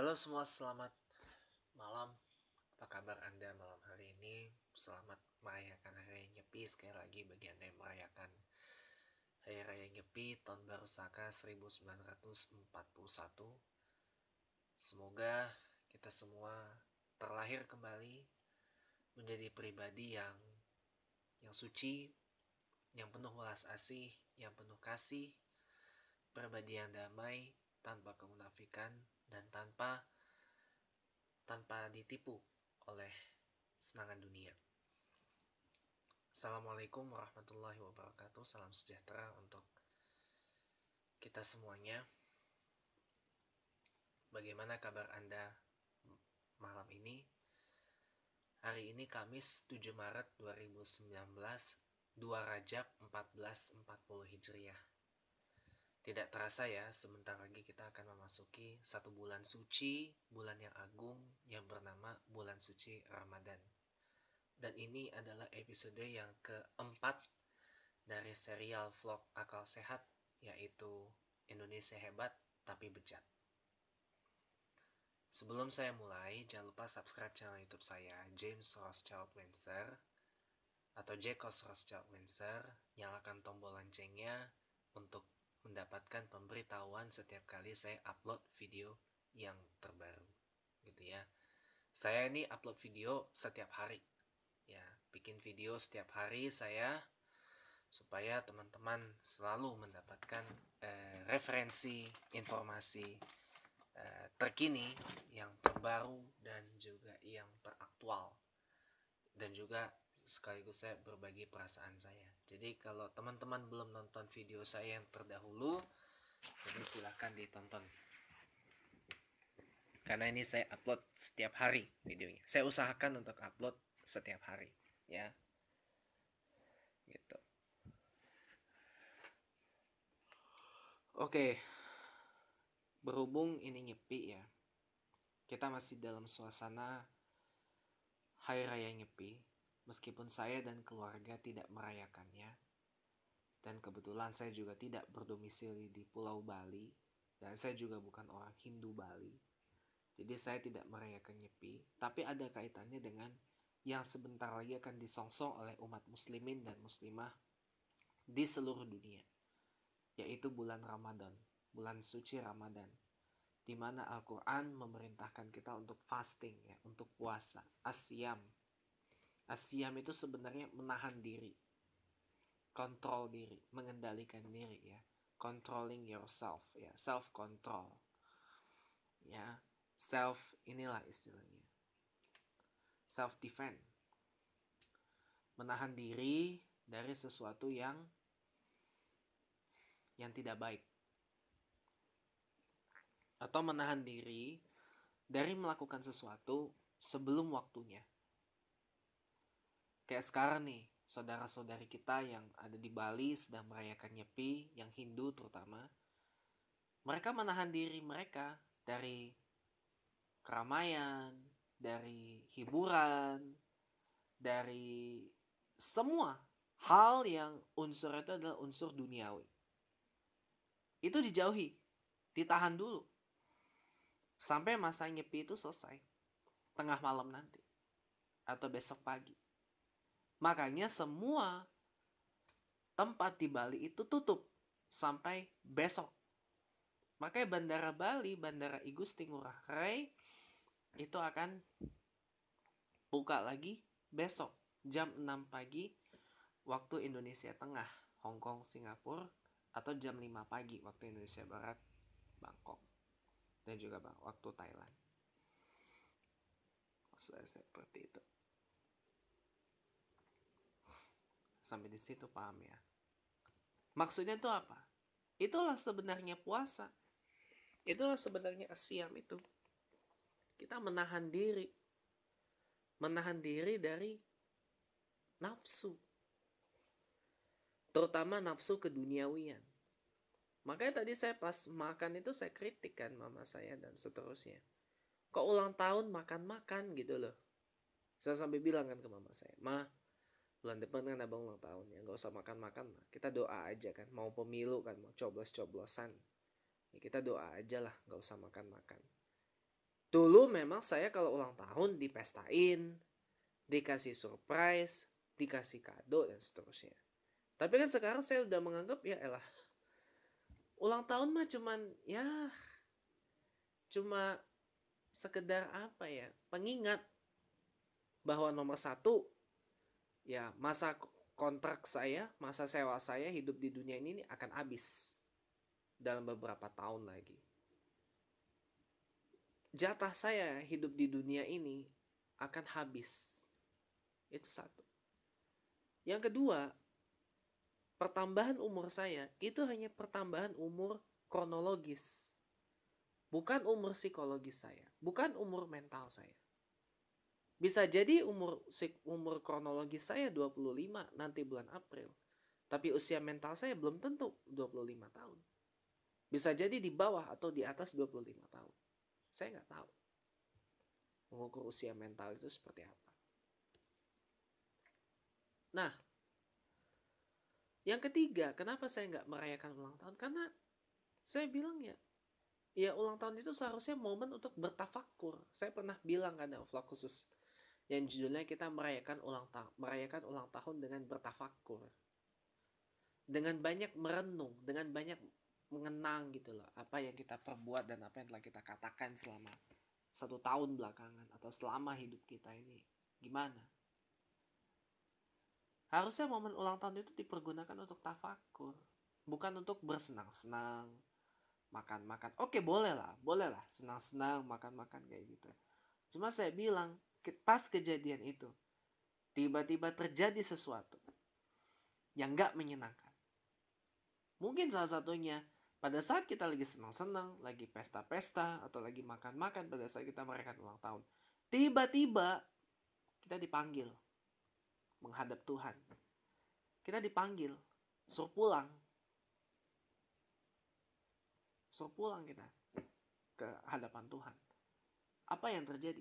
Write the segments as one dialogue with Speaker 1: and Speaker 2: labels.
Speaker 1: Halo semua, selamat malam. Apa kabar Anda malam hari ini? Selamat merayakan Hari Raya Nyepi sekali lagi bagi Anda yang merayakan Hari Raya Nyepi tahun baru Saka 1941. Semoga kita semua terlahir kembali menjadi pribadi yang yang suci, yang penuh welas asih, yang penuh kasih, pribadi yang damai tanpa kemunafikan, dan tanpa tanpa ditipu oleh senangan dunia. Assalamualaikum warahmatullahi wabarakatuh. Salam sejahtera untuk kita semuanya. Bagaimana kabar Anda malam ini? Hari ini Kamis 7 Maret 2019, 2 Rajab 1440 Hijriah. Tidak terasa ya, sebentar lagi kita akan memasuki satu bulan suci, bulan yang agung yang bernama bulan suci Ramadan. Dan ini adalah episode yang keempat dari serial vlog Akal Sehat, yaitu Indonesia Hebat Tapi Bejat. Sebelum saya mulai, jangan lupa subscribe channel YouTube saya, James Rothschild Windsor, atau Jekos Rothschild Windsor, nyalakan tombol loncengnya untuk mendapatkan pemberitahuan setiap kali saya upload video yang terbaru gitu ya saya ini upload video setiap hari ya bikin video setiap hari saya supaya teman-teman selalu mendapatkan eh, referensi informasi eh, terkini yang terbaru dan juga yang teraktual dan juga sekaligus saya berbagi perasaan saya. Jadi kalau teman-teman belum nonton video saya yang terdahulu, jadi silahkan ditonton. Karena ini saya upload setiap hari videonya. Saya usahakan untuk upload setiap hari, ya. Gitu. Oke. Berhubung ini nyepi ya. Kita masih dalam suasana hari raya nyepi meskipun saya dan keluarga tidak merayakannya. Dan kebetulan saya juga tidak berdomisili di Pulau Bali, dan saya juga bukan orang Hindu Bali. Jadi saya tidak merayakan Nyepi, tapi ada kaitannya dengan yang sebentar lagi akan disongsong oleh umat muslimin dan muslimah di seluruh dunia, yaitu bulan Ramadan, bulan suci Ramadan, di mana Al-Quran memerintahkan kita untuk fasting, ya, untuk puasa, asyam, asiam itu sebenarnya menahan diri. Kontrol diri, mengendalikan diri ya. Controlling yourself ya, self control. Ya, self inilah istilahnya. Self defense. Menahan diri dari sesuatu yang yang tidak baik. Atau menahan diri dari melakukan sesuatu sebelum waktunya Kayak sekarang nih, saudara-saudari kita yang ada di Bali sedang merayakan Nyepi, yang Hindu terutama. Mereka menahan diri mereka dari keramaian, dari hiburan, dari semua hal yang unsur itu adalah unsur duniawi. Itu dijauhi, ditahan dulu. Sampai masa nyepi itu selesai. Tengah malam nanti. Atau besok pagi. Makanya semua tempat di Bali itu tutup sampai besok. Makanya Bandara Bali, Bandara Igusti Ngurah Rai itu akan buka lagi besok jam 6 pagi waktu Indonesia Tengah, Hong Kong, Singapura atau jam 5 pagi waktu Indonesia Barat, Bangkok dan juga waktu Thailand. Seperti itu. Sampai di situ paham ya. Maksudnya itu apa? Itulah sebenarnya puasa. Itulah sebenarnya asiam itu. Kita menahan diri. Menahan diri dari nafsu. Terutama nafsu keduniawian. Makanya tadi saya pas makan itu saya kritik kan mama saya dan seterusnya. Kok ulang tahun makan-makan gitu loh. Saya sampai bilang kan ke mama saya, "Ma, bulan depan kan abang ulang tahun ya nggak usah makan makan lah kita doa aja kan mau pemilu kan mau coblos coblosan ya, kita doa aja lah nggak usah makan makan dulu memang saya kalau ulang tahun dipestain dikasih surprise dikasih kado dan seterusnya tapi kan sekarang saya udah menganggap ya elah ulang tahun mah cuman ya cuma sekedar apa ya pengingat bahwa nomor satu ya masa kontrak saya, masa sewa saya hidup di dunia ini, ini akan habis dalam beberapa tahun lagi. Jatah saya hidup di dunia ini akan habis. Itu satu. Yang kedua, pertambahan umur saya itu hanya pertambahan umur kronologis. Bukan umur psikologis saya, bukan umur mental saya. Bisa jadi umur umur kronologi saya 25 nanti bulan April. Tapi usia mental saya belum tentu 25 tahun. Bisa jadi di bawah atau di atas 25 tahun. Saya nggak tahu. Mengukur usia mental itu seperti apa. Nah, yang ketiga, kenapa saya nggak merayakan ulang tahun? Karena saya bilang ya, ya ulang tahun itu seharusnya momen untuk bertafakur. Saya pernah bilang kan ya vlog khusus yang judulnya kita merayakan ulang tahun merayakan ulang tahun dengan bertafakur dengan banyak merenung dengan banyak mengenang gitu loh apa yang kita perbuat dan apa yang telah kita katakan selama satu tahun belakangan atau selama hidup kita ini gimana harusnya momen ulang tahun itu dipergunakan untuk tafakur bukan untuk bersenang-senang makan-makan oke boleh lah boleh lah senang-senang makan-makan kayak gitu cuma saya bilang pas kejadian itu tiba-tiba terjadi sesuatu yang gak menyenangkan. Mungkin salah satunya pada saat kita lagi senang-senang, lagi pesta-pesta, atau lagi makan-makan pada saat kita merayakan ulang tahun. Tiba-tiba kita dipanggil menghadap Tuhan. Kita dipanggil, suruh pulang. Suruh pulang kita ke hadapan Tuhan. Apa yang terjadi?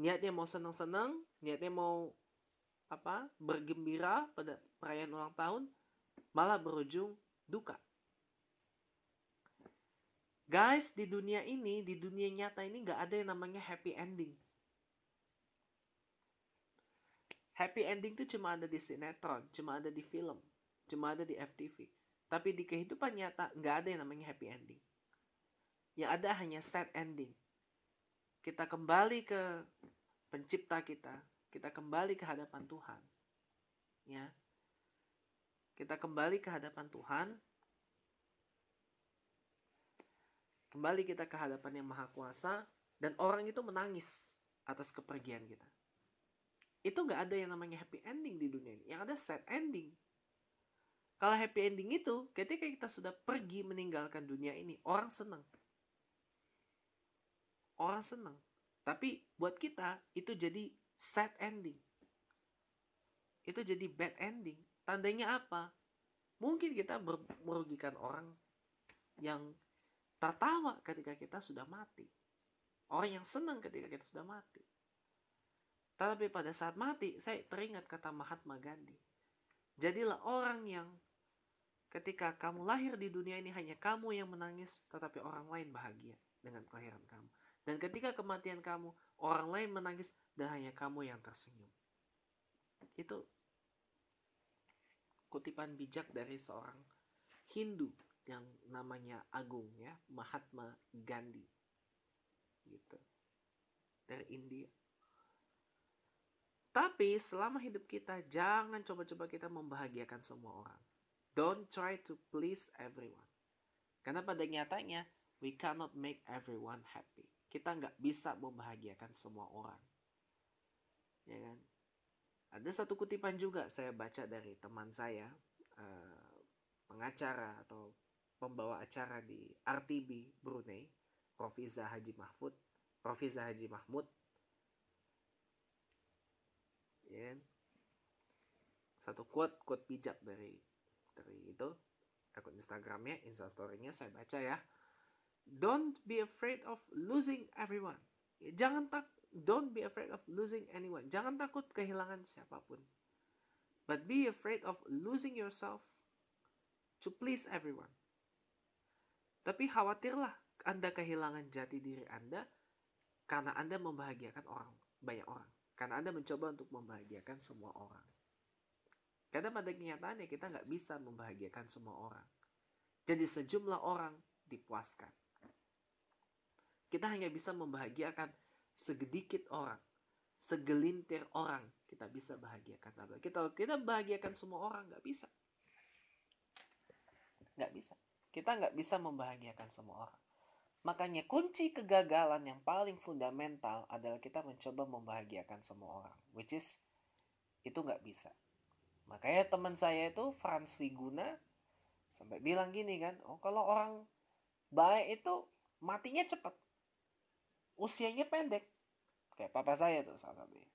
Speaker 1: niatnya mau senang-senang, niatnya mau apa bergembira pada perayaan ulang tahun, malah berujung duka. Guys, di dunia ini, di dunia nyata ini nggak ada yang namanya happy ending. Happy ending itu cuma ada di sinetron, cuma ada di film, cuma ada di FTV. Tapi di kehidupan nyata nggak ada yang namanya happy ending. Yang ada hanya sad ending kita kembali ke pencipta kita, kita kembali ke hadapan Tuhan. Ya. Kita kembali ke hadapan Tuhan. Kembali kita ke hadapan Yang Maha Kuasa dan orang itu menangis atas kepergian kita. Itu nggak ada yang namanya happy ending di dunia ini. Yang ada sad ending. Kalau happy ending itu ketika kita sudah pergi meninggalkan dunia ini, orang senang orang senang. Tapi buat kita itu jadi sad ending. Itu jadi bad ending. Tandanya apa? Mungkin kita merugikan orang yang tertawa ketika kita sudah mati. Orang yang senang ketika kita sudah mati. Tetapi pada saat mati, saya teringat kata Mahatma Gandhi. Jadilah orang yang ketika kamu lahir di dunia ini hanya kamu yang menangis, tetapi orang lain bahagia dengan kelahiran kamu. Dan ketika kematian kamu, orang lain menangis dan hanya kamu yang tersenyum. Itu kutipan bijak dari seorang Hindu yang namanya Agung ya, Mahatma Gandhi. Gitu. Dari India. Tapi selama hidup kita jangan coba-coba kita membahagiakan semua orang. Don't try to please everyone. Karena pada nyatanya we cannot make everyone happy kita nggak bisa membahagiakan semua orang. Ya kan? Ada satu kutipan juga saya baca dari teman saya, eh, pengacara atau pembawa acara di RTB Brunei, Profiza Haji Mahfud, Profiza Haji Mahmud. Ya kan? Satu quote, quote bijak dari dari itu akun Instagramnya, Instastorynya saya baca ya Don't be afraid of losing everyone. Jangan tak don't be afraid of losing anyone. Jangan takut kehilangan siapapun. But be afraid of losing yourself to please everyone. Tapi khawatirlah Anda kehilangan jati diri Anda karena Anda membahagiakan orang, banyak orang. Karena Anda mencoba untuk membahagiakan semua orang. Karena pada kenyataannya kita nggak bisa membahagiakan semua orang. Jadi sejumlah orang dipuaskan. Kita hanya bisa membahagiakan sedikit orang, segelintir orang. Kita bisa bahagiakan nah, tapi kita kita bahagiakan semua orang nggak bisa, nggak bisa. Kita nggak bisa membahagiakan semua orang. Makanya kunci kegagalan yang paling fundamental adalah kita mencoba membahagiakan semua orang, which is itu nggak bisa. Makanya teman saya itu Franz Wiguna sampai bilang gini kan, oh kalau orang baik itu matinya cepat usianya pendek. Kayak papa saya tuh salah satunya.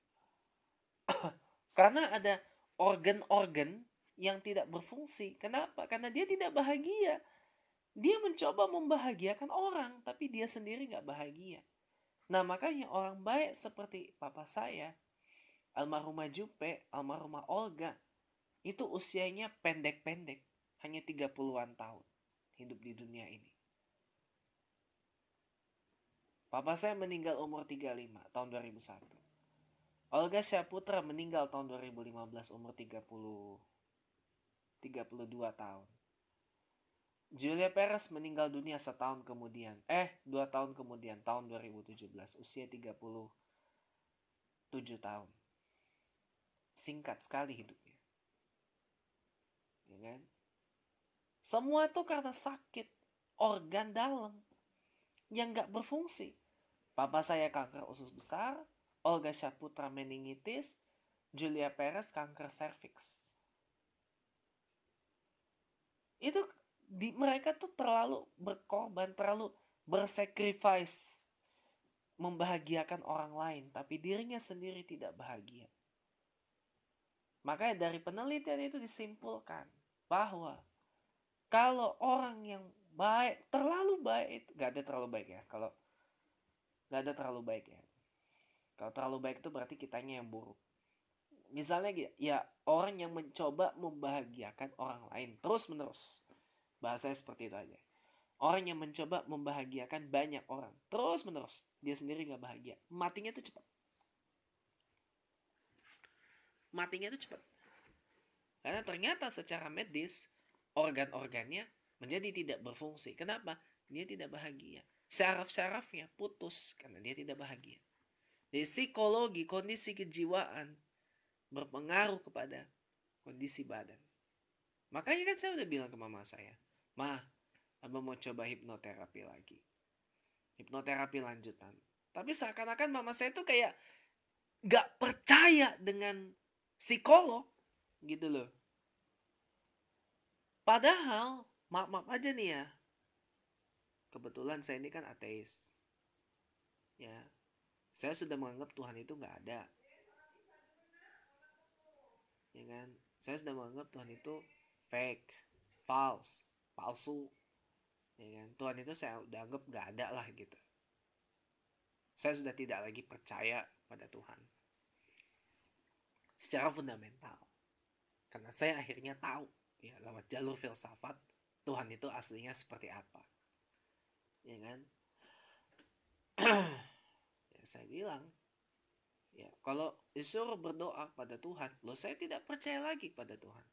Speaker 1: Karena ada organ-organ yang tidak berfungsi. Kenapa? Karena dia tidak bahagia. Dia mencoba membahagiakan orang, tapi dia sendiri nggak bahagia. Nah makanya orang baik seperti papa saya, almarhumah Jupe, almarhumah Olga, itu usianya pendek-pendek, hanya 30-an tahun hidup di dunia ini. Papa saya meninggal umur 35 tahun 2001. Olga Syaputra meninggal tahun 2015 umur 30 32 tahun. Julia Perez meninggal dunia setahun kemudian. Eh, dua tahun kemudian, tahun 2017, usia 37 tahun. Singkat sekali hidupnya. Ya kan? Semua itu karena sakit organ dalam yang gak berfungsi. Papa saya kanker usus besar, Olga Syaputra meningitis, Julia Perez kanker serviks. Itu di mereka tuh terlalu berkorban, terlalu bersacrifice membahagiakan orang lain, tapi dirinya sendiri tidak bahagia. Makanya dari penelitian itu disimpulkan bahwa kalau orang yang baik, terlalu baik, gak ada terlalu baik ya, kalau nggak ada terlalu baik ya kalau terlalu baik itu berarti kitanya yang buruk misalnya ya orang yang mencoba membahagiakan orang lain terus menerus bahasanya seperti itu aja orang yang mencoba membahagiakan banyak orang terus menerus dia sendiri gak bahagia matinya tuh cepat matinya tuh cepat karena ternyata secara medis organ-organnya menjadi tidak berfungsi. Kenapa? Dia tidak bahagia. Saraf-sarafnya putus karena dia tidak bahagia. Jadi psikologi, kondisi kejiwaan berpengaruh kepada kondisi badan. Makanya kan saya udah bilang ke mama saya, Ma, abang mau coba hipnoterapi lagi. Hipnoterapi lanjutan. Tapi seakan-akan mama saya tuh kayak gak percaya dengan psikolog gitu loh. Padahal, maaf-maaf aja nih ya, kebetulan saya ini kan ateis. Ya. Saya sudah menganggap Tuhan itu nggak ada. Ya kan? Saya sudah menganggap Tuhan itu fake, false, palsu. Ya kan? Tuhan itu saya udah anggap nggak ada lah gitu. Saya sudah tidak lagi percaya pada Tuhan. Secara fundamental. Karena saya akhirnya tahu ya lewat jalur filsafat Tuhan itu aslinya seperti apa ya kan yang saya bilang ya kalau disuruh berdoa pada Tuhan lo saya tidak percaya lagi pada Tuhan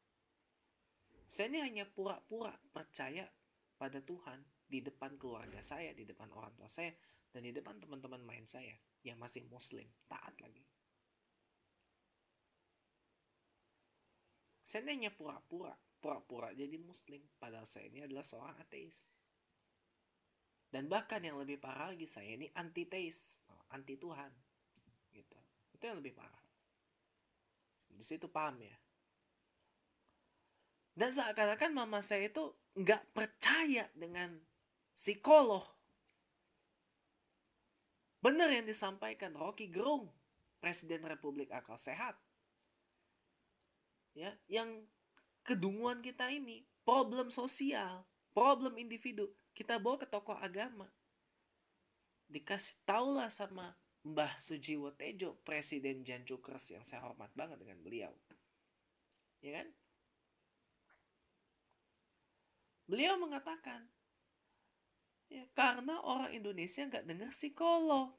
Speaker 1: saya ini hanya pura-pura percaya pada Tuhan di depan keluarga saya di depan orang tua saya dan di depan teman-teman main saya yang masih muslim taat lagi saya ini hanya pura-pura pura-pura jadi muslim padahal saya ini adalah seorang ateis dan bahkan yang lebih parah lagi saya ini anti teis, anti Tuhan. Gitu. Itu yang lebih parah. Di situ paham ya. Dan seakan-akan mama saya itu nggak percaya dengan psikolog. bener yang disampaikan Rocky Gerung, Presiden Republik Akal Sehat. Ya, yang kedunguan kita ini problem sosial, problem individu kita bawa ke tokoh agama dikasih taulah sama Mbah Sujiwo Tejo Presiden Jan Cukers yang saya hormat banget dengan beliau ya kan beliau mengatakan ya, karena orang Indonesia nggak dengar psikolog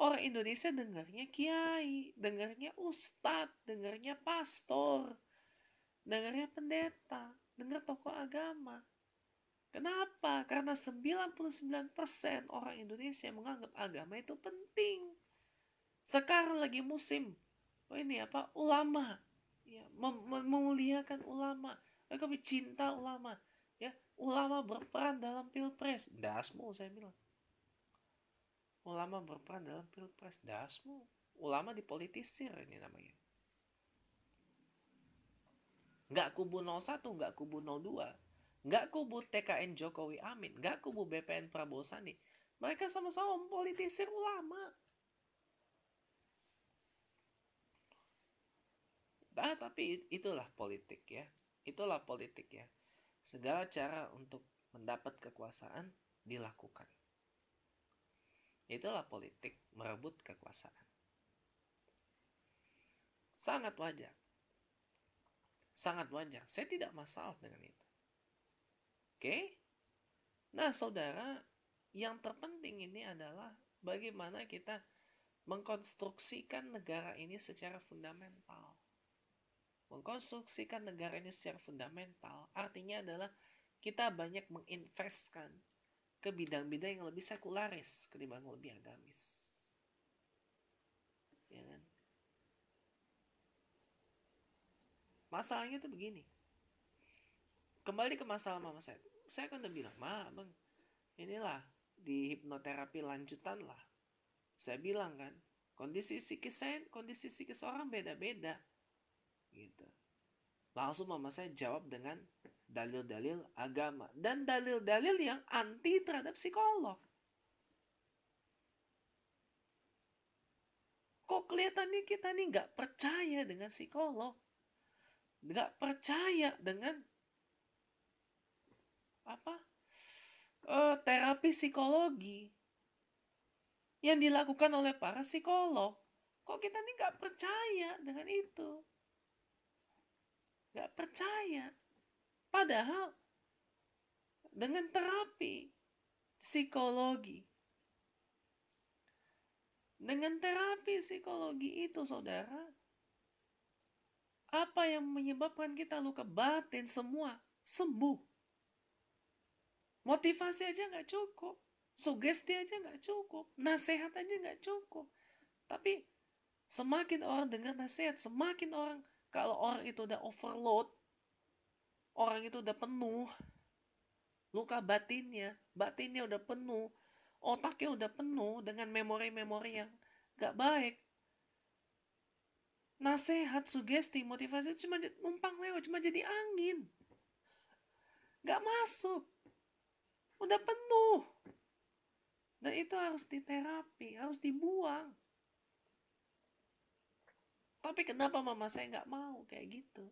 Speaker 1: orang Indonesia dengarnya kiai dengarnya ustadz dengarnya pastor dengarnya pendeta dengar tokoh agama Kenapa? Karena 99% orang Indonesia menganggap agama itu penting. Sekarang lagi musim oh ini apa ulama ya mem memuliakan ulama mereka cinta ulama ya ulama berperan dalam pilpres dasmu saya bilang ulama berperan dalam pilpres dasmu ulama dipolitisir ini namanya nggak kubu 01 nggak kubu 02 Nggak kubu TKN Jokowi Amin, nggak kubu BPN Prabowo Sandi. Mereka sama-sama mempolitisir ulama. Nah, tapi itulah politik ya. Itulah politik ya. Segala cara untuk mendapat kekuasaan dilakukan. Itulah politik merebut kekuasaan. Sangat wajar. Sangat wajar. Saya tidak masalah dengan itu. Oke? Nah, saudara, yang terpenting ini adalah bagaimana kita mengkonstruksikan negara ini secara fundamental. Mengkonstruksikan negara ini secara fundamental artinya adalah kita banyak menginvestkan ke bidang-bidang yang lebih sekularis ketimbang lebih agamis. Ya kan? Masalahnya itu begini. Kembali ke masalah Mama saya saya kan udah bilang ma bang inilah di hipnoterapi lanjutan lah saya bilang kan kondisi psikis saya kondisi psikis orang beda-beda gitu langsung mama saya jawab dengan dalil-dalil agama dan dalil-dalil yang anti terhadap psikolog kok kelihatannya kita nih nggak percaya dengan psikolog nggak percaya dengan apa uh, terapi psikologi yang dilakukan oleh para psikolog. Kok kita ini nggak percaya dengan itu? Nggak percaya. Padahal dengan terapi psikologi, dengan terapi psikologi itu saudara, apa yang menyebabkan kita luka batin semua sembuh. Motivasi aja nggak cukup, sugesti aja nggak cukup, nasehat aja nggak cukup. Tapi semakin orang dengar nasihat, semakin orang kalau orang itu udah overload, orang itu udah penuh, luka batinnya, batinnya udah penuh, otaknya udah penuh dengan memori-memori yang gak baik. nasehat, sugesti, motivasi cuma numpang lewat, cuma jadi angin. Gak masuk. Udah penuh. Dan itu harus diterapi, harus dibuang. Tapi kenapa mama saya nggak mau kayak gitu?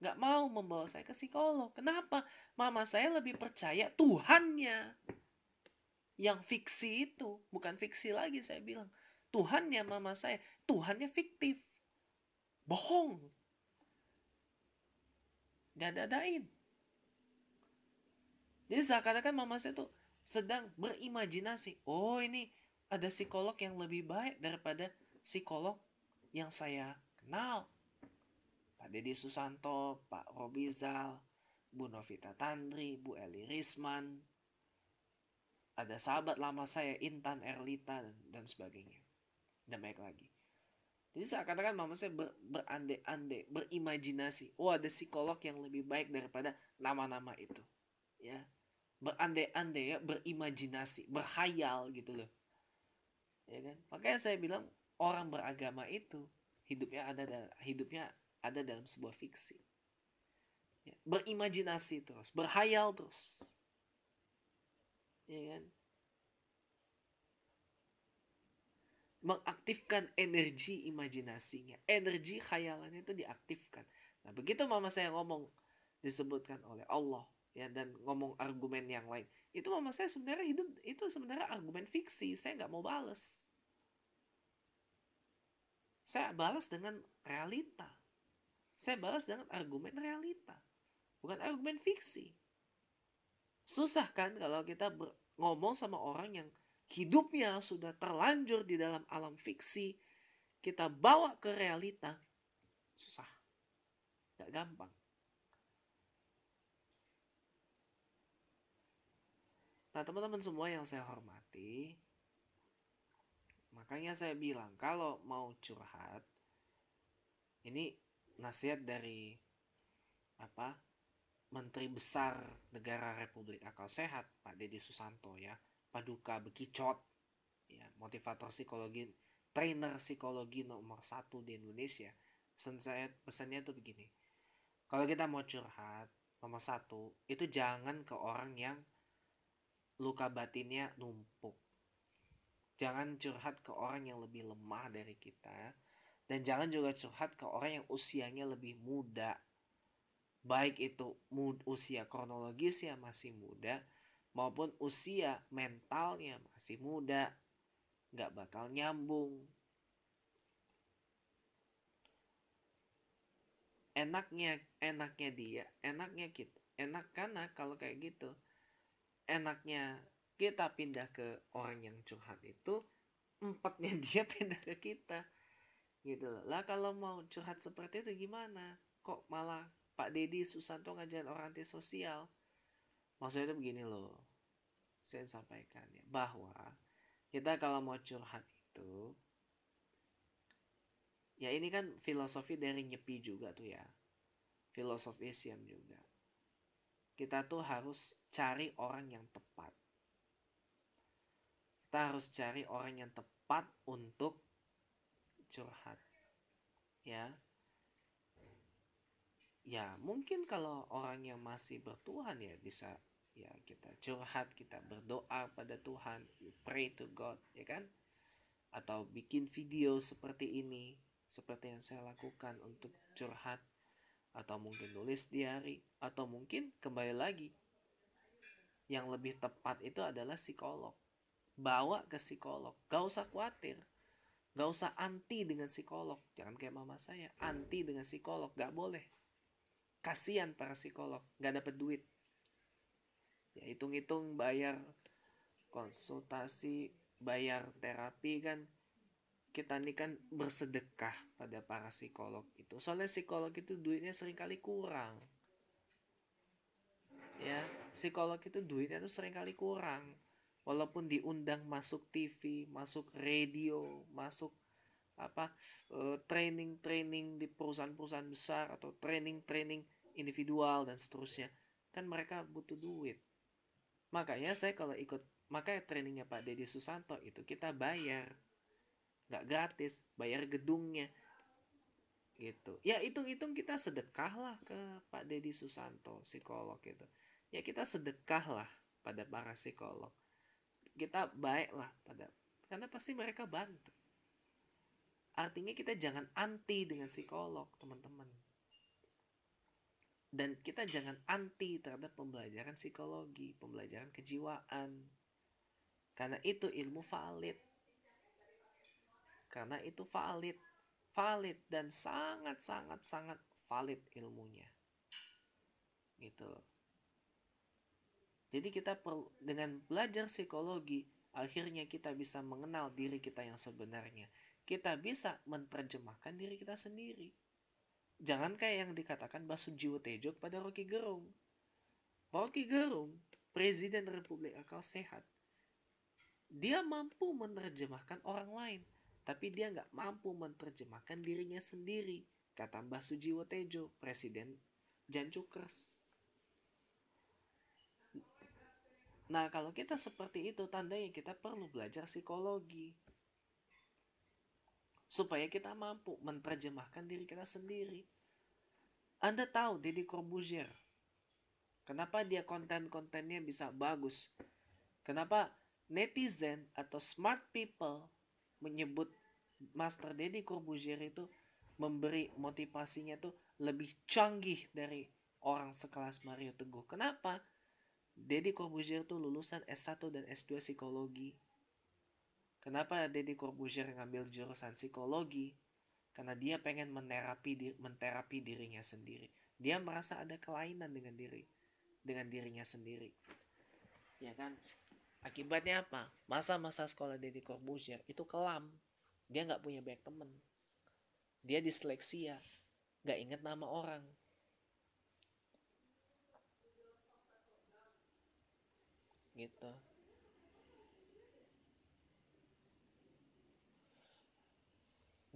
Speaker 1: Nggak mau membawa saya ke psikolog. Kenapa? Mama saya lebih percaya Tuhannya. Yang fiksi itu. Bukan fiksi lagi saya bilang. Tuhannya mama saya. Tuhannya fiktif. Bohong. Dadadain. Jadi seakan-akan mama saya tuh sedang berimajinasi. Oh ini ada psikolog yang lebih baik daripada psikolog yang saya kenal. Pak Deddy Susanto, Pak Robizal, Bu Novita Tandri, Bu Eli Risman, ada sahabat lama saya Intan Erlita dan, dan sebagainya. Dan baik lagi. Jadi saya katakan mama saya ber, berande-ande, berimajinasi. Oh ada psikolog yang lebih baik daripada nama-nama itu. Ya, berandai-andai ya berimajinasi berhayal gitu loh ya kan makanya saya bilang orang beragama itu hidupnya ada hidupnya ada dalam sebuah fiksi ya, berimajinasi terus berhayal terus ya kan mengaktifkan energi imajinasinya energi khayalannya itu diaktifkan nah begitu mama saya ngomong disebutkan oleh Allah ya dan ngomong argumen yang lain itu mama saya sebenarnya hidup itu sebenarnya argumen fiksi saya nggak mau balas saya balas dengan realita saya balas dengan argumen realita bukan argumen fiksi susah kan kalau kita ngomong sama orang yang hidupnya sudah terlanjur di dalam alam fiksi kita bawa ke realita susah nggak gampang Nah, teman-teman semua yang saya hormati, makanya saya bilang kalau mau curhat ini nasihat dari apa? Menteri Besar Negara Republik Akal Sehat Pak Dedi Susanto ya, Paduka Bekicot ya, motivator psikologi, trainer psikologi nomor satu di Indonesia. Pesan saya pesannya itu begini. Kalau kita mau curhat, nomor satu, itu jangan ke orang yang luka batinnya numpuk. Jangan curhat ke orang yang lebih lemah dari kita dan jangan juga curhat ke orang yang usianya lebih muda. Baik itu mood usia kronologisnya masih muda maupun usia mentalnya masih muda. gak bakal nyambung. Enaknya, enaknya dia, enaknya kita, enak karena kalau kayak gitu enaknya kita pindah ke orang yang curhat itu empatnya dia pindah ke kita gitu loh lah kalau mau curhat seperti itu gimana kok malah Pak Dedi Susanto ngajarin orang sosial maksudnya itu begini loh saya sampaikan ya bahwa kita kalau mau curhat itu ya ini kan filosofi dari nyepi juga tuh ya filosofi siam juga kita tuh harus cari orang yang tepat. Kita harus cari orang yang tepat untuk curhat. Ya. Ya, mungkin kalau orang yang masih bertuhan ya bisa ya kita curhat, kita berdoa pada Tuhan, pray to God, ya kan? Atau bikin video seperti ini, seperti yang saya lakukan untuk curhat atau mungkin nulis diary, atau mungkin kembali lagi. Yang lebih tepat itu adalah psikolog. Bawa ke psikolog, gak usah khawatir. Gak usah anti dengan psikolog. Jangan kayak mama saya, anti dengan psikolog, gak boleh. Kasian para psikolog, gak dapet duit. Ya hitung-hitung bayar konsultasi, bayar terapi kan kita ini kan bersedekah pada para psikolog itu. Soalnya psikolog itu duitnya seringkali kurang. Ya, psikolog itu duitnya tuh seringkali kurang. Walaupun diundang masuk TV, masuk radio, masuk apa eh, training-training di perusahaan-perusahaan besar atau training-training individual dan seterusnya. Kan mereka butuh duit. Makanya saya kalau ikut makanya trainingnya Pak Deddy Susanto itu kita bayar nggak gratis bayar gedungnya gitu ya hitung-hitung kita sedekah lah ke Pak Dedi Susanto psikolog gitu ya kita sedekah lah pada para psikolog kita baiklah pada karena pasti mereka bantu artinya kita jangan anti dengan psikolog teman-teman dan kita jangan anti terhadap pembelajaran psikologi pembelajaran kejiwaan karena itu ilmu valid karena itu valid, valid dan sangat-sangat-sangat valid ilmunya. Gitu Jadi kita perlu dengan belajar psikologi akhirnya kita bisa mengenal diri kita yang sebenarnya. Kita bisa menerjemahkan diri kita sendiri. Jangan kayak yang dikatakan Basujiwo Tejo kepada Rocky Gerung. Rocky Gerung, Presiden Republik Akal Sehat, dia mampu menerjemahkan orang lain tapi dia nggak mampu menerjemahkan dirinya sendiri, kata Mbah Sujiwo Tejo, Presiden Jancukers. Nah, kalau kita seperti itu, tandanya kita perlu belajar psikologi. Supaya kita mampu menerjemahkan diri kita sendiri. Anda tahu Deddy Corbuzier, kenapa dia konten-kontennya bisa bagus? Kenapa netizen atau smart people menyebut Master Deddy Corbuzier itu memberi motivasinya itu lebih canggih dari orang sekelas Mario Teguh. Kenapa? Deddy Corbuzier tuh lulusan S1 dan S2 psikologi. Kenapa Deddy Corbuzier ngambil jurusan psikologi? Karena dia pengen menerapi diri, menterapi dirinya sendiri. Dia merasa ada kelainan dengan diri dengan dirinya sendiri. Ya kan? Akibatnya apa? Masa-masa sekolah Deddy Corbuzier itu kelam. Dia nggak punya banyak temen. Dia disleksia. Nggak inget nama orang. Gitu.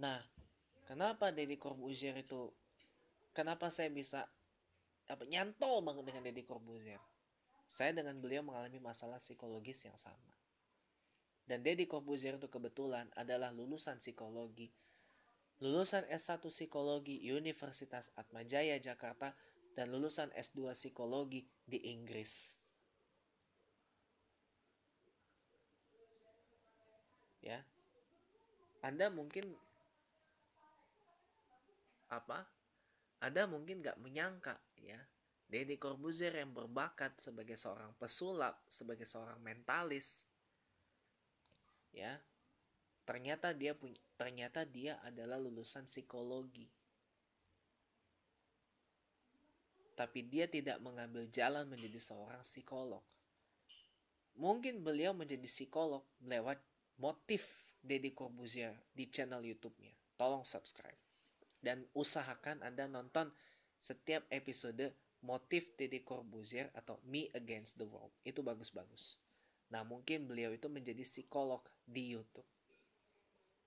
Speaker 1: Nah, kenapa Deddy Corbuzier itu kenapa saya bisa apa nyantol banget dengan Deddy Corbuzier? Saya dengan beliau mengalami masalah psikologis yang sama. Dan Deddy Corbuzier itu kebetulan adalah lulusan psikologi. Lulusan S1 Psikologi Universitas Atmajaya Jakarta dan lulusan S2 Psikologi di Inggris. Ya. Anda mungkin apa? Anda mungkin nggak menyangka ya Deddy Corbuzier yang berbakat sebagai seorang pesulap, sebagai seorang mentalis, ya ternyata dia punya, ternyata dia adalah lulusan psikologi. Tapi dia tidak mengambil jalan menjadi seorang psikolog. Mungkin beliau menjadi psikolog lewat motif Deddy Corbuzier di channel YouTube-nya. Tolong subscribe. Dan usahakan Anda nonton setiap episode motif Deddy Corbuzier atau Me Against the World itu bagus-bagus. Nah mungkin beliau itu menjadi psikolog di YouTube.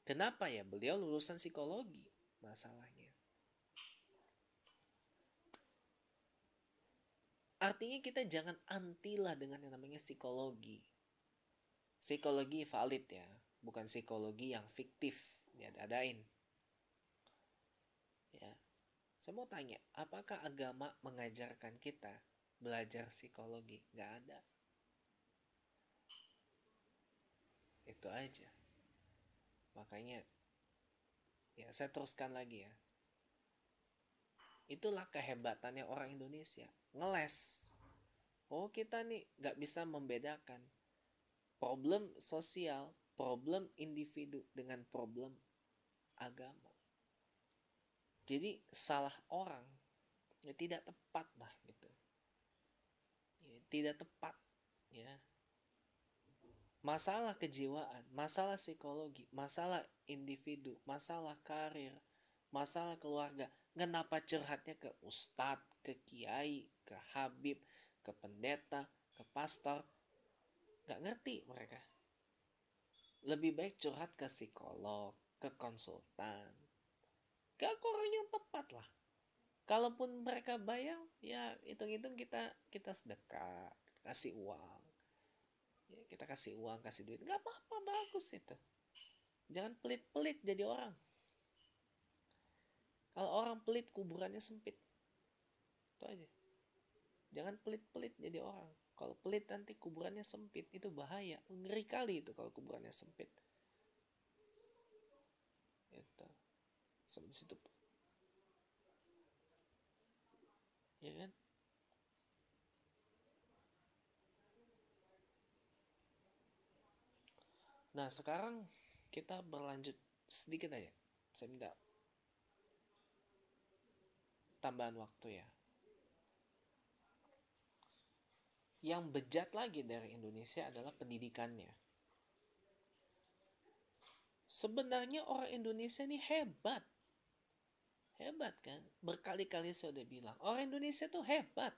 Speaker 1: Kenapa ya beliau lulusan psikologi masalahnya? Artinya kita jangan antilah dengan yang namanya psikologi. Psikologi valid ya, bukan psikologi yang fiktif diadain. Saya mau tanya, apakah agama mengajarkan kita belajar psikologi? Nggak ada. Itu aja. Makanya, ya saya teruskan lagi ya. Itulah kehebatannya orang Indonesia. Ngeles. Oh kita nih gak bisa membedakan problem sosial, problem individu dengan problem agama jadi salah orang ya tidak tepat lah gitu ya, tidak tepat ya masalah kejiwaan masalah psikologi masalah individu masalah karir masalah keluarga kenapa cerhatnya ke ustadz ke kiai ke habib ke pendeta ke pastor nggak ngerti mereka lebih baik curhat ke psikolog ke konsultan gak ke orang yang tepat lah kalaupun mereka bayar ya hitung-hitung kita kita sedekah kasih uang ya, kita kasih uang kasih duit nggak apa-apa bagus itu jangan pelit-pelit jadi orang kalau orang pelit kuburannya sempit itu aja jangan pelit-pelit jadi orang kalau pelit nanti kuburannya sempit itu bahaya ngeri kali itu kalau kuburannya sempit sampai situ ya kan nah sekarang kita berlanjut sedikit aja saya minta tambahan waktu ya yang bejat lagi dari Indonesia adalah pendidikannya sebenarnya orang Indonesia ini hebat Hebat kan? Berkali-kali saya udah bilang, orang Indonesia tuh hebat.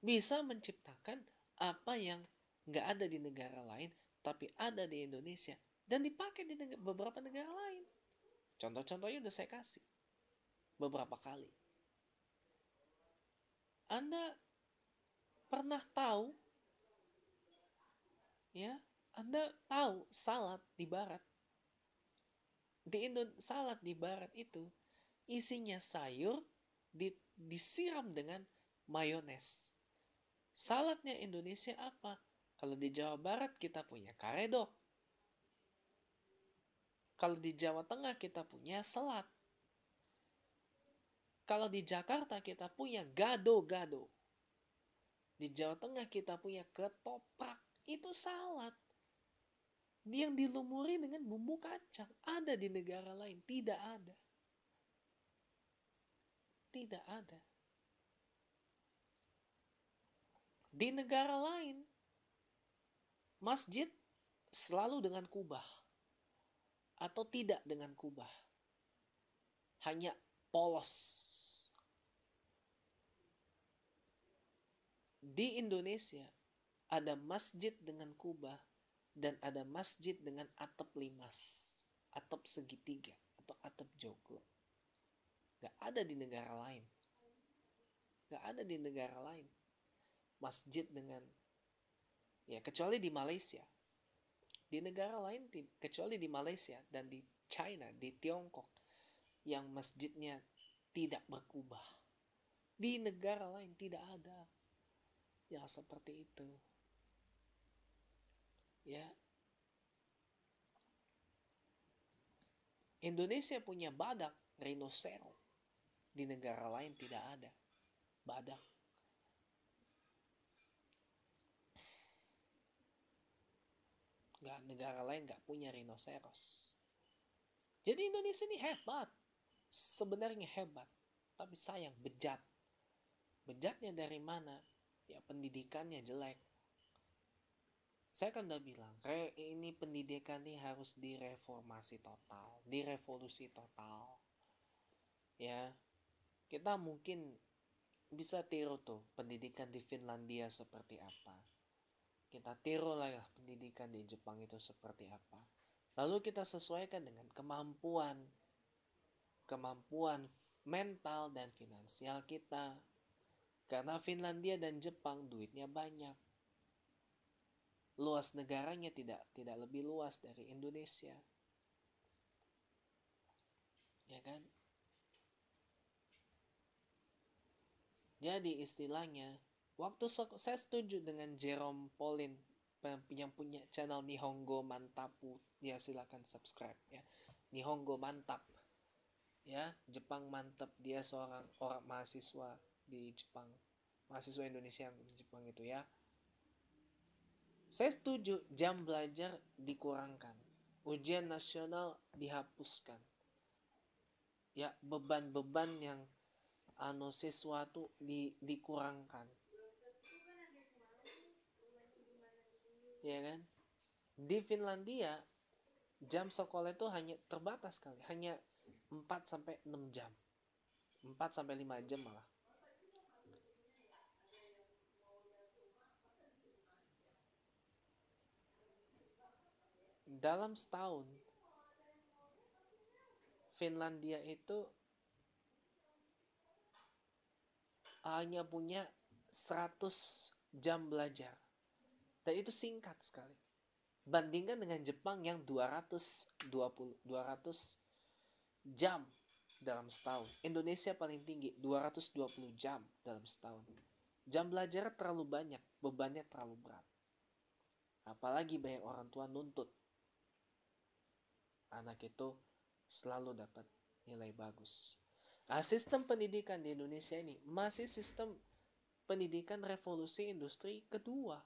Speaker 1: Bisa menciptakan apa yang nggak ada di negara lain, tapi ada di Indonesia. Dan dipakai di neg- beberapa negara lain. Contoh-contohnya udah saya kasih. Beberapa kali. Anda pernah tahu, ya, Anda tahu salat di barat. Di Indonesia salat di barat itu isinya sayur di, disiram dengan mayones. Saladnya Indonesia apa? Kalau di Jawa Barat kita punya karedok. Kalau di Jawa Tengah kita punya selat. Kalau di Jakarta kita punya gado-gado. Di Jawa Tengah kita punya ketoprak. Itu salad. Yang dilumuri dengan bumbu kacang. Ada di negara lain. Tidak ada. Tidak ada. Di negara lain, masjid selalu dengan kubah atau tidak dengan kubah. Hanya polos. Di Indonesia ada masjid dengan kubah dan ada masjid dengan atap limas, atap segitiga atau atap joglo. Gak ada di negara lain. Gak ada di negara lain. Masjid dengan ya kecuali di Malaysia. Di negara lain kecuali di Malaysia dan di China, di Tiongkok yang masjidnya tidak berkubah. Di negara lain tidak ada yang seperti itu. Ya. Indonesia punya badak rinoceros di negara lain tidak ada badak, nggak negara lain nggak punya rinoceros jadi Indonesia ini hebat sebenarnya hebat tapi sayang bejat bejatnya dari mana ya pendidikannya jelek saya kan udah bilang re, ini pendidikan ini harus direformasi total direvolusi total ya kita mungkin bisa tiru tuh pendidikan di Finlandia seperti apa. Kita tiru lah pendidikan di Jepang itu seperti apa. Lalu kita sesuaikan dengan kemampuan kemampuan mental dan finansial kita. Karena Finlandia dan Jepang duitnya banyak. Luas negaranya tidak tidak lebih luas dari Indonesia. Ya kan? Jadi istilahnya, waktu saya setuju dengan Jerome Polin yang punya channel Nihongo mantap ya silahkan subscribe ya. Nihongo Mantap. Ya, Jepang mantap. Dia seorang orang mahasiswa di Jepang. Mahasiswa Indonesia yang di Jepang itu ya. Saya setuju jam belajar dikurangkan. Ujian nasional dihapuskan. Ya, beban-beban yang ano sesuatu di dikurangkan ya kan di Finlandia jam sekolah itu hanya terbatas sekali hanya 4 sampai 6 jam 4 sampai 5 jam malah dalam setahun Finlandia itu hanya punya 100 jam belajar. Dan itu singkat sekali. Bandingkan dengan Jepang yang 220 200 jam dalam setahun. Indonesia paling tinggi 220 jam dalam setahun. Jam belajar terlalu banyak, bebannya terlalu berat. Apalagi banyak orang tua nuntut anak itu selalu dapat nilai bagus. Ah, sistem pendidikan di Indonesia ini masih sistem pendidikan revolusi industri kedua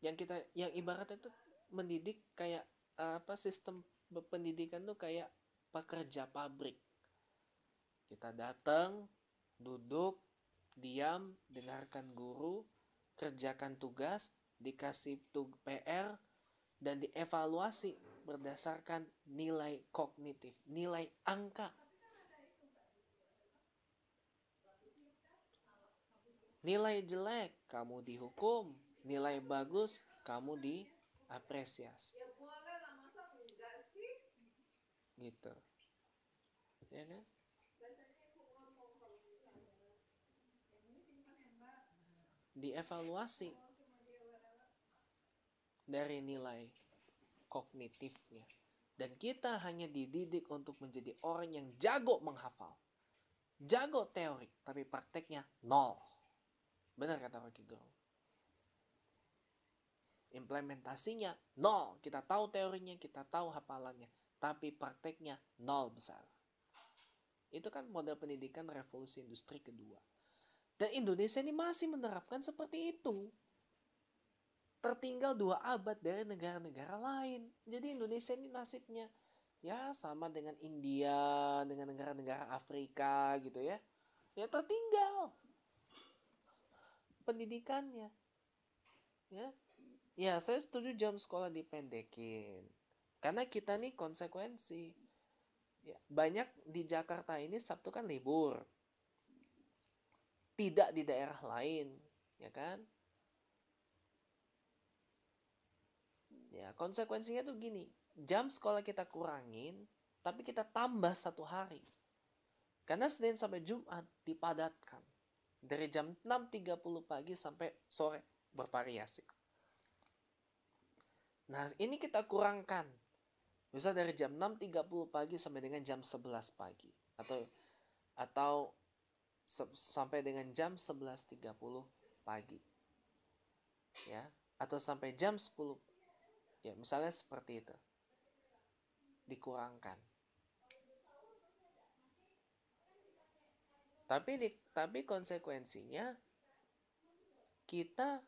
Speaker 1: yang kita yang ibaratnya itu mendidik kayak ah, apa sistem pendidikan tuh kayak pekerja pabrik kita datang duduk diam dengarkan guru kerjakan tugas dikasih PR dan dievaluasi berdasarkan nilai kognitif, nilai angka. Nilai jelek, kamu dihukum. Nilai bagus, kamu diapresiasi. Gitu. Ya kan? Dievaluasi dari nilai kognitifnya. Dan kita hanya dididik untuk menjadi orang yang jago menghafal. Jago teori, tapi prakteknya nol. Benar kata Rocky Gerung. Implementasinya nol. Kita tahu teorinya, kita tahu hafalannya. Tapi prakteknya nol besar. Itu kan model pendidikan revolusi industri kedua. Dan Indonesia ini masih menerapkan seperti itu tertinggal dua abad dari negara-negara lain. Jadi Indonesia ini nasibnya ya sama dengan India, dengan negara-negara Afrika gitu ya. Ya tertinggal pendidikannya. Ya. Ya, saya setuju jam sekolah dipendekin. Karena kita nih konsekuensi. Ya, banyak di Jakarta ini Sabtu kan libur. Tidak di daerah lain, ya kan? Ya, konsekuensinya tuh gini, jam sekolah kita kurangin, tapi kita tambah satu hari. Karena Senin sampai Jumat dipadatkan. Dari jam 6.30 pagi sampai sore bervariasi. Nah, ini kita kurangkan. Bisa dari jam 6.30 pagi sampai dengan jam 11 pagi atau atau sampai dengan jam 11.30 pagi. Ya, atau sampai jam 10 Ya, misalnya seperti itu. Dikurangkan. Tapi di, tapi konsekuensinya kita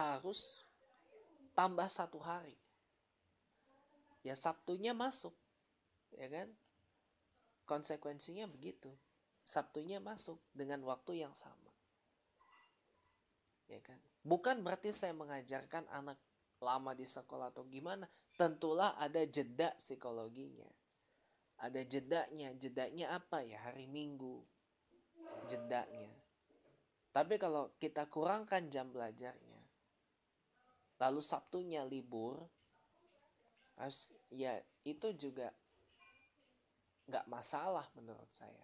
Speaker 1: harus tambah satu hari. Ya Sabtunya masuk, ya kan? Konsekuensinya begitu. Sabtunya masuk dengan waktu yang sama. Ya kan? Bukan berarti saya mengajarkan anak lama di sekolah atau gimana. Tentulah ada jeda psikologinya. Ada jedanya. Jedanya apa ya? Hari Minggu. Jedanya. Tapi kalau kita kurangkan jam belajarnya, lalu Sabtunya libur, harus, ya itu juga nggak masalah menurut saya.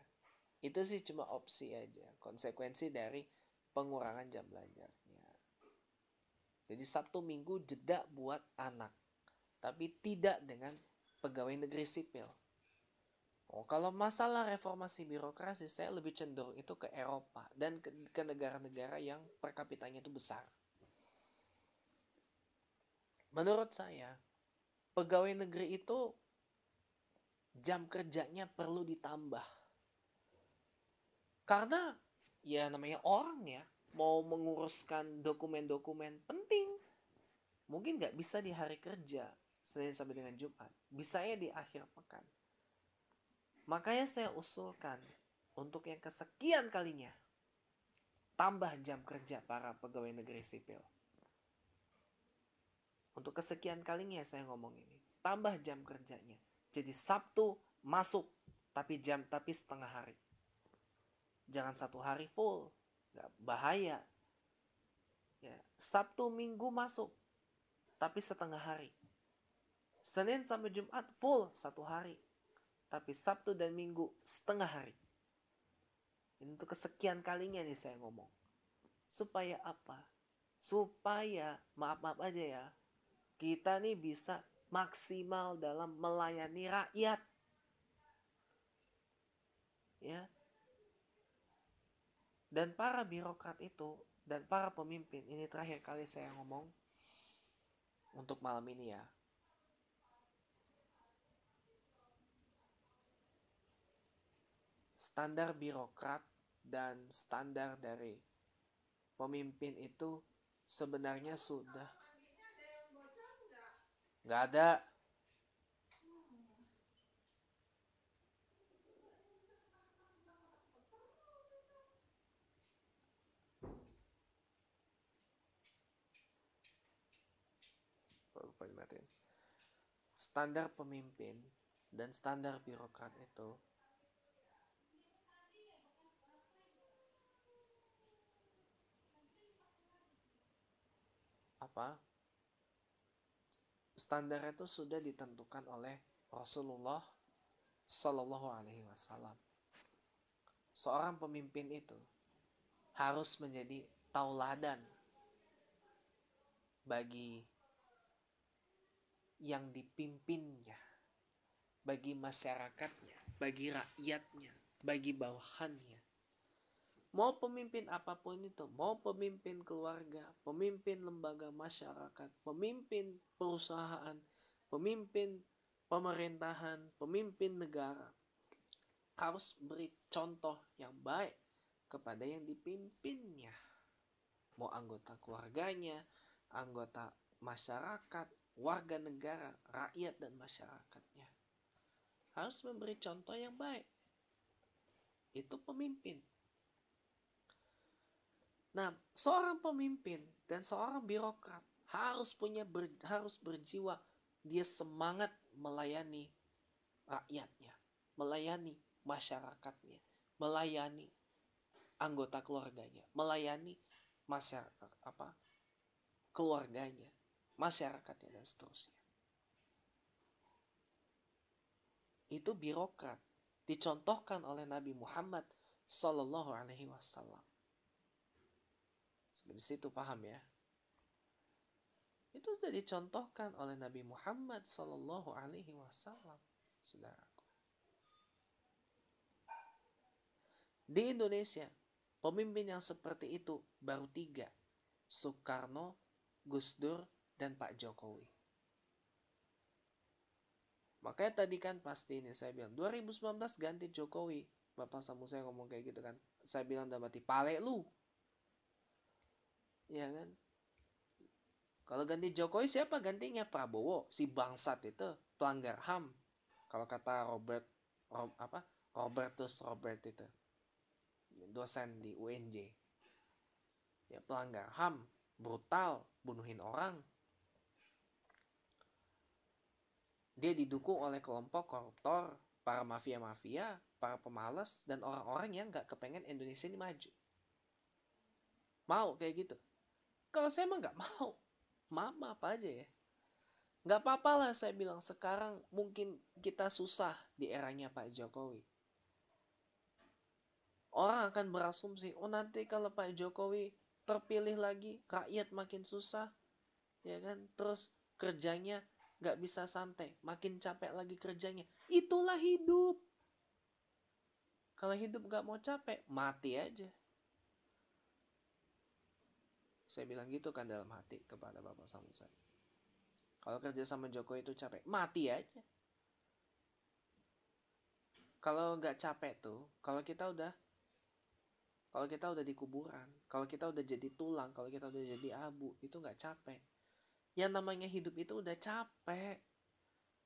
Speaker 1: Itu sih cuma opsi aja, konsekuensi dari pengurangan jam belajar. Jadi Sabtu Minggu jeda buat anak, tapi tidak dengan pegawai negeri sipil. Oh, kalau masalah reformasi birokrasi, saya lebih cenderung itu ke Eropa dan ke, negara-negara yang per itu besar. Menurut saya, pegawai negeri itu jam kerjanya perlu ditambah. Karena ya namanya orang ya, mau menguruskan dokumen-dokumen penting mungkin nggak bisa di hari kerja Senin sampai dengan Jumat bisa ya di akhir pekan makanya saya usulkan untuk yang kesekian kalinya tambah jam kerja para pegawai negeri sipil untuk kesekian kalinya saya ngomong ini tambah jam kerjanya jadi Sabtu masuk tapi jam tapi setengah hari jangan satu hari full nggak bahaya ya Sabtu Minggu masuk tapi setengah hari Senin sampai Jumat full satu hari tapi Sabtu dan Minggu setengah hari ini untuk kesekian kalinya nih saya ngomong supaya apa supaya maaf maaf aja ya kita nih bisa maksimal dalam melayani rakyat ya dan para birokrat itu dan para pemimpin ini terakhir kali saya ngomong untuk malam ini ya standar birokrat dan standar dari pemimpin itu sebenarnya sudah nggak ada poin dimatiin standar pemimpin dan standar birokrat itu apa standar itu sudah ditentukan oleh Rasulullah Shallallahu Alaihi Wasallam. Seorang pemimpin itu harus menjadi tauladan bagi yang dipimpinnya, bagi masyarakatnya, bagi rakyatnya, bagi bawahannya. Mau pemimpin apapun itu, mau pemimpin keluarga, pemimpin lembaga masyarakat, pemimpin perusahaan, pemimpin pemerintahan, pemimpin negara harus beri contoh yang baik kepada yang dipimpinnya. Mau anggota keluarganya, anggota masyarakat, warga negara, rakyat dan masyarakatnya. Harus memberi contoh yang baik. Itu pemimpin. Nah, seorang pemimpin dan seorang birokrat harus punya ber, harus berjiwa dia semangat melayani rakyatnya, melayani masyarakatnya, melayani anggota keluarganya, melayani masyarakat apa keluarganya masyarakatnya dan seterusnya. Itu birokrat dicontohkan oleh Nabi Muhammad Sallallahu Alaihi Wasallam. Sampai situ paham ya? Itu sudah dicontohkan oleh Nabi Muhammad Sallallahu Alaihi Wasallam, saudara. Di Indonesia, pemimpin yang seperti itu baru tiga. Soekarno, Gus Dur, dan Pak Jokowi. Makanya tadi kan pasti ini saya bilang 2019 ganti Jokowi. Bapak sama saya ngomong kayak gitu kan. Saya bilang dapat di pale lu. Iya kan? Kalau ganti Jokowi siapa gantinya Prabowo si bangsat itu pelanggar HAM. Kalau kata Robert Rob, apa? Robertus Robert itu. Dosen di UNJ. Ya pelanggar HAM, brutal, bunuhin orang. Dia didukung oleh kelompok koruptor, para mafia-mafia, para pemalas, dan orang-orang yang gak kepengen Indonesia ini maju. Mau kayak gitu. Kalau saya emang gak mau, mama apa aja ya. Gak apa-apa lah saya bilang sekarang mungkin kita susah di eranya Pak Jokowi. Orang akan berasumsi, oh nanti kalau Pak Jokowi terpilih lagi, rakyat makin susah, ya kan? Terus kerjanya gak bisa santai, makin capek lagi kerjanya. Itulah hidup. Kalau hidup gak mau capek, mati aja. Saya bilang gitu kan dalam hati kepada Bapak Samusan. Kalau kerja sama Jokowi itu capek, mati aja. Kalau nggak capek tuh, kalau kita udah kalau kita udah di kuburan, kalau kita udah jadi tulang, kalau kita udah jadi abu, itu nggak capek. Yang namanya hidup itu udah capek.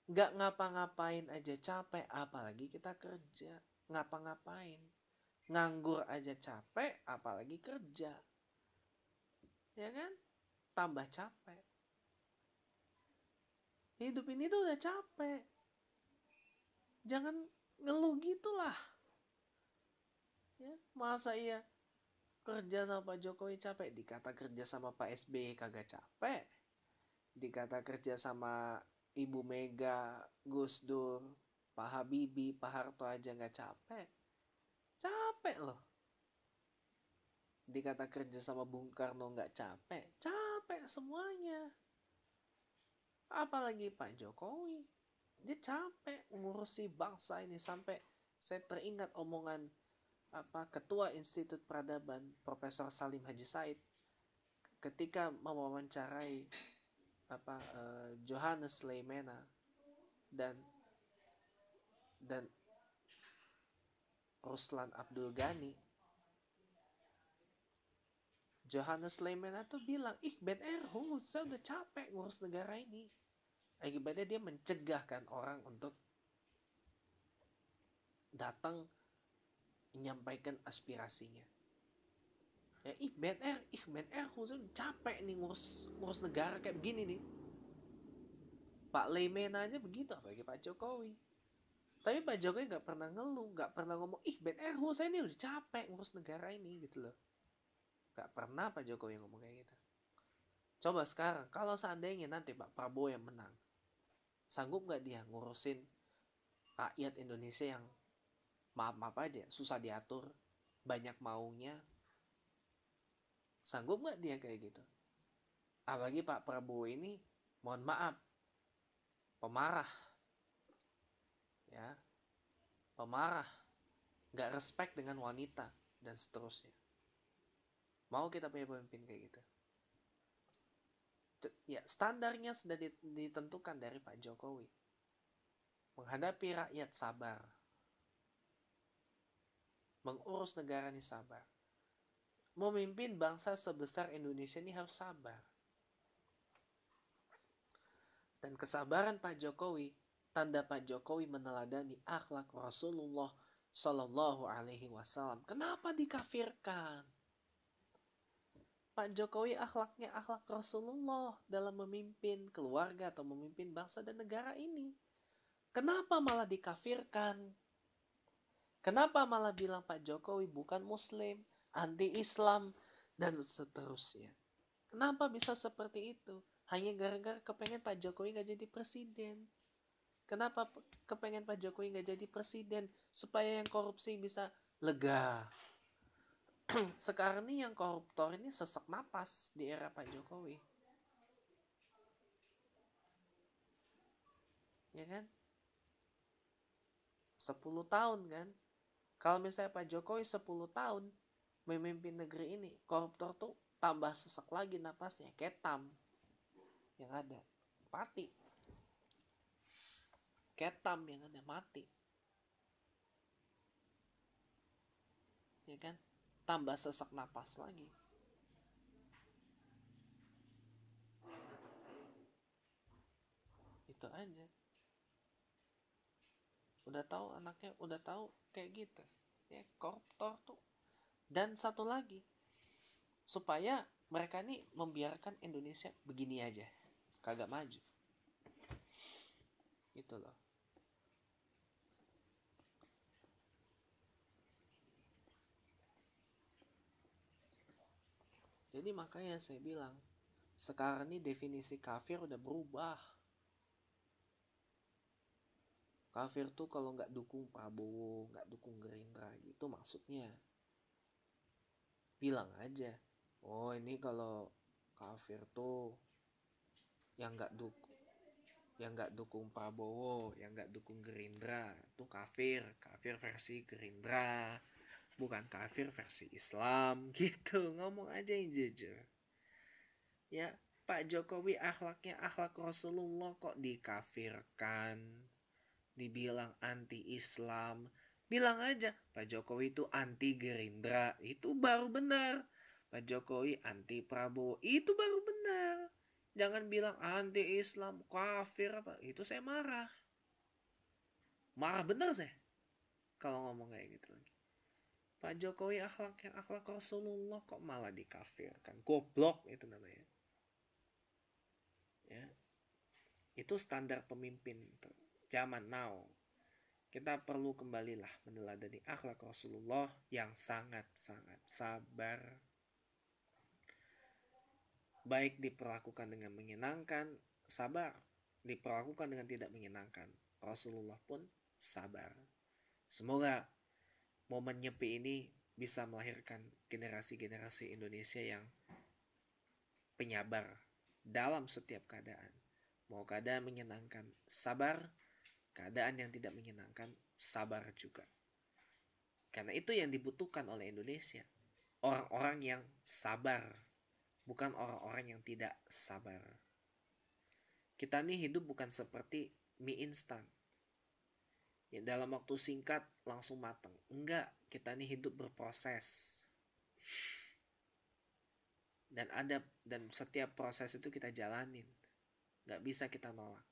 Speaker 1: Nggak ngapa-ngapain aja capek, apalagi kita kerja. Ngapa-ngapain. Nganggur aja capek, apalagi kerja. Ya kan? Tambah capek. Hidup ini tuh udah capek. Jangan ngeluh gitulah. Ya, masa iya kerja sama Pak Jokowi capek dikata kerja sama Pak SBY kagak capek dikata kerja sama Ibu Mega, Gus Dur, Pak Habibie, Pak Harto aja nggak capek. Capek loh. Dikata kerja sama Bung Karno nggak capek. Capek semuanya. Apalagi Pak Jokowi. Dia capek ngurusi bangsa ini sampai saya teringat omongan apa Ketua Institut Peradaban Profesor Salim Haji Said ketika mewawancarai apa uh, Johannes Leimena dan dan Ruslan Abdul Ghani Johannes Leimena tuh bilang, ih Ben hungut, saya udah capek ngurus negara ini. Akibatnya dia mencegahkan orang untuk datang menyampaikan aspirasinya ya ih BNR ih BNR khusus capek nih ngurus ngurus negara kayak begini nih Pak Lemen aja begitu apalagi Pak Jokowi tapi Pak Jokowi nggak pernah ngeluh nggak pernah ngomong ih BNR saya ini udah capek ngurus negara ini gitu loh Gak pernah Pak Jokowi ngomong kayak gitu coba sekarang kalau seandainya nanti Pak Prabowo yang menang sanggup nggak dia ngurusin rakyat Indonesia yang maaf maaf aja susah diatur banyak maunya Sanggup nggak dia kayak gitu? Apalagi Pak Prabowo ini, mohon maaf, pemarah. Ya, pemarah, nggak respect dengan wanita, dan seterusnya. Mau kita punya pemimpin kayak gitu? Ya, standarnya sudah ditentukan dari Pak Jokowi. Menghadapi rakyat sabar. Mengurus negara ini sabar memimpin bangsa sebesar Indonesia ini harus sabar. Dan kesabaran Pak Jokowi, tanda Pak Jokowi meneladani akhlak Rasulullah Shallallahu Alaihi Wasallam. Kenapa dikafirkan? Pak Jokowi akhlaknya akhlak Rasulullah dalam memimpin keluarga atau memimpin bangsa dan negara ini. Kenapa malah dikafirkan? Kenapa malah bilang Pak Jokowi bukan Muslim? anti-Islam, dan seterusnya. Kenapa bisa seperti itu? Hanya gara-gara kepengen Pak Jokowi nggak jadi presiden. Kenapa kepengen Pak Jokowi nggak jadi presiden? Supaya yang korupsi bisa lega. Sekarang ini yang koruptor ini sesak napas di era Pak Jokowi. Ya kan? 10 tahun kan? Kalau misalnya Pak Jokowi 10 tahun, memimpin negeri ini koruptor tuh tambah sesek lagi napasnya ketam yang ada mati ketam yang ada mati ya kan tambah sesak napas lagi itu aja udah tahu anaknya udah tahu kayak gitu ya koruptor tuh dan satu lagi, supaya mereka ini membiarkan Indonesia begini aja, kagak maju. Gitu loh. Jadi makanya saya bilang, sekarang ini definisi kafir udah berubah. Kafir tuh kalau nggak dukung Prabowo, nggak dukung Gerindra gitu maksudnya bilang aja oh ini kalau kafir tuh yang nggak dukung yang nggak dukung Prabowo, yang nggak dukung Gerindra, itu kafir, kafir versi Gerindra, bukan kafir versi Islam, gitu. Ngomong aja yang jujur. Ya, Pak Jokowi akhlaknya akhlak Rasulullah kok dikafirkan, dibilang anti Islam, bilang aja Pak Jokowi itu anti Gerindra itu baru benar Pak Jokowi anti Prabowo itu baru benar jangan bilang anti Islam kafir apa itu saya marah marah benar saya kalau ngomong kayak gitu lagi Pak Jokowi akhlak yang akhlak Rasulullah kok malah dikafirkan goblok itu namanya ya itu standar pemimpin zaman now kita perlu kembalilah meneladani akhlak Rasulullah yang sangat-sangat sabar. Baik diperlakukan dengan menyenangkan, sabar. Diperlakukan dengan tidak menyenangkan, Rasulullah pun sabar. Semoga momen nyepi ini bisa melahirkan generasi-generasi Indonesia yang penyabar dalam setiap keadaan. Mau keadaan menyenangkan, sabar, keadaan yang tidak menyenangkan, sabar juga. Karena itu yang dibutuhkan oleh Indonesia. Orang-orang yang sabar, bukan orang-orang yang tidak sabar. Kita nih hidup bukan seperti mie instan. Ya, dalam waktu singkat langsung matang. Enggak, kita nih hidup berproses. Dan ada dan setiap proses itu kita jalanin. Nggak bisa kita nolak.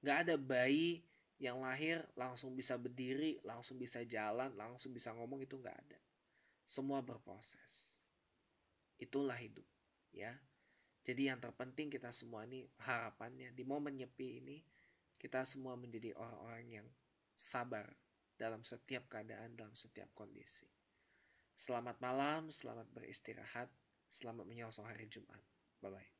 Speaker 1: Nggak ada bayi yang lahir langsung bisa berdiri, langsung bisa jalan, langsung bisa ngomong itu nggak ada. Semua berproses. Itulah hidup, ya. Jadi yang terpenting kita semua ini harapannya di momen nyepi ini kita semua menjadi orang-orang yang sabar dalam setiap keadaan, dalam setiap kondisi. Selamat malam, selamat beristirahat, selamat menyongsong hari Jumat. Bye-bye.